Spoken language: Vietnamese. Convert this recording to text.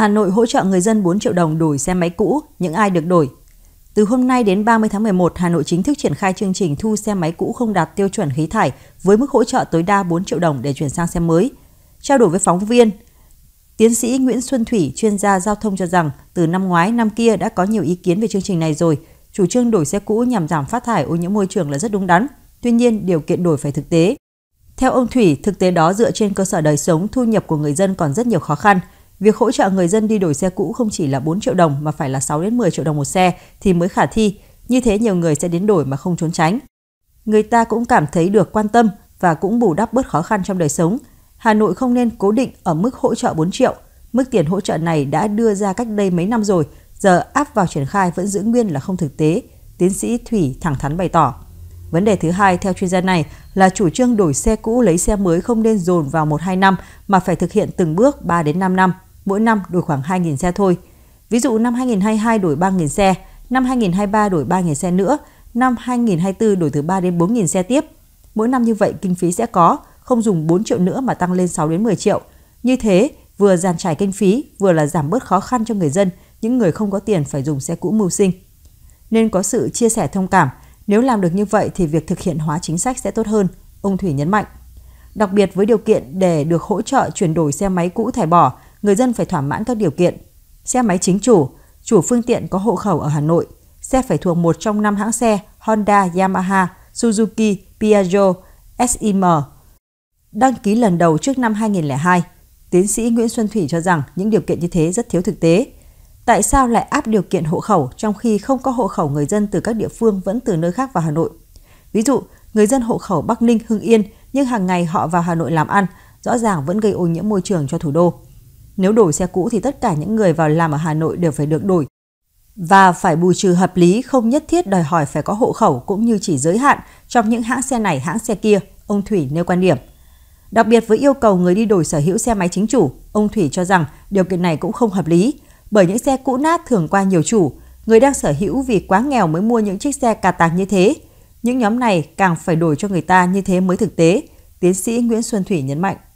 Hà Nội hỗ trợ người dân 4 triệu đồng đổi xe máy cũ, những ai được đổi. Từ hôm nay đến 30 tháng 11, Hà Nội chính thức triển khai chương trình thu xe máy cũ không đạt tiêu chuẩn khí thải với mức hỗ trợ tối đa 4 triệu đồng để chuyển sang xe mới. Trao đổi với phóng viên, Tiến sĩ Nguyễn Xuân Thủy, chuyên gia giao thông cho rằng từ năm ngoái năm kia đã có nhiều ý kiến về chương trình này rồi. Chủ trương đổi xe cũ nhằm giảm phát thải ô nhiễm môi trường là rất đúng đắn. Tuy nhiên, điều kiện đổi phải thực tế. Theo ông Thủy, thực tế đó dựa trên cơ sở đời sống, thu nhập của người dân còn rất nhiều khó khăn. Việc hỗ trợ người dân đi đổi xe cũ không chỉ là 4 triệu đồng mà phải là 6 đến 10 triệu đồng một xe thì mới khả thi, như thế nhiều người sẽ đến đổi mà không trốn tránh. Người ta cũng cảm thấy được quan tâm và cũng bù đắp bớt khó khăn trong đời sống. Hà Nội không nên cố định ở mức hỗ trợ 4 triệu. Mức tiền hỗ trợ này đã đưa ra cách đây mấy năm rồi, giờ áp vào triển khai vẫn giữ nguyên là không thực tế, tiến sĩ Thủy thẳng thắn bày tỏ. Vấn đề thứ hai theo chuyên gia này là chủ trương đổi xe cũ lấy xe mới không nên dồn vào 1-2 năm mà phải thực hiện từng bước 3 đến 5 năm mỗi năm đổi khoảng 2.000 xe thôi. Ví dụ năm 2022 đổi 3.000 xe, năm 2023 đổi 3.000 xe nữa, năm 2024 đổi từ 3 đến 4.000 xe tiếp. Mỗi năm như vậy kinh phí sẽ có, không dùng 4 triệu nữa mà tăng lên 6 đến 10 triệu. Như thế, vừa giàn trải kinh phí, vừa là giảm bớt khó khăn cho người dân, những người không có tiền phải dùng xe cũ mưu sinh. Nên có sự chia sẻ thông cảm, nếu làm được như vậy thì việc thực hiện hóa chính sách sẽ tốt hơn, ông Thủy nhấn mạnh. Đặc biệt với điều kiện để được hỗ trợ chuyển đổi xe máy cũ thải bỏ, người dân phải thỏa mãn các điều kiện. Xe máy chính chủ, chủ phương tiện có hộ khẩu ở Hà Nội, xe phải thuộc một trong năm hãng xe Honda, Yamaha, Suzuki, Piaggio, SIM. Đăng ký lần đầu trước năm 2002, tiến sĩ Nguyễn Xuân Thủy cho rằng những điều kiện như thế rất thiếu thực tế. Tại sao lại áp điều kiện hộ khẩu trong khi không có hộ khẩu người dân từ các địa phương vẫn từ nơi khác vào Hà Nội? Ví dụ, người dân hộ khẩu Bắc Ninh, Hưng Yên nhưng hàng ngày họ vào Hà Nội làm ăn, rõ ràng vẫn gây ô nhiễm môi trường cho thủ đô. Nếu đổi xe cũ thì tất cả những người vào làm ở Hà Nội đều phải được đổi. Và phải bù trừ hợp lý không nhất thiết đòi hỏi phải có hộ khẩu cũng như chỉ giới hạn trong những hãng xe này hãng xe kia, ông Thủy nêu quan điểm. Đặc biệt với yêu cầu người đi đổi sở hữu xe máy chính chủ, ông Thủy cho rằng điều kiện này cũng không hợp lý, bởi những xe cũ nát thường qua nhiều chủ, người đang sở hữu vì quá nghèo mới mua những chiếc xe cà tàng như thế. Những nhóm này càng phải đổi cho người ta như thế mới thực tế, tiến sĩ Nguyễn Xuân Thủy nhấn mạnh.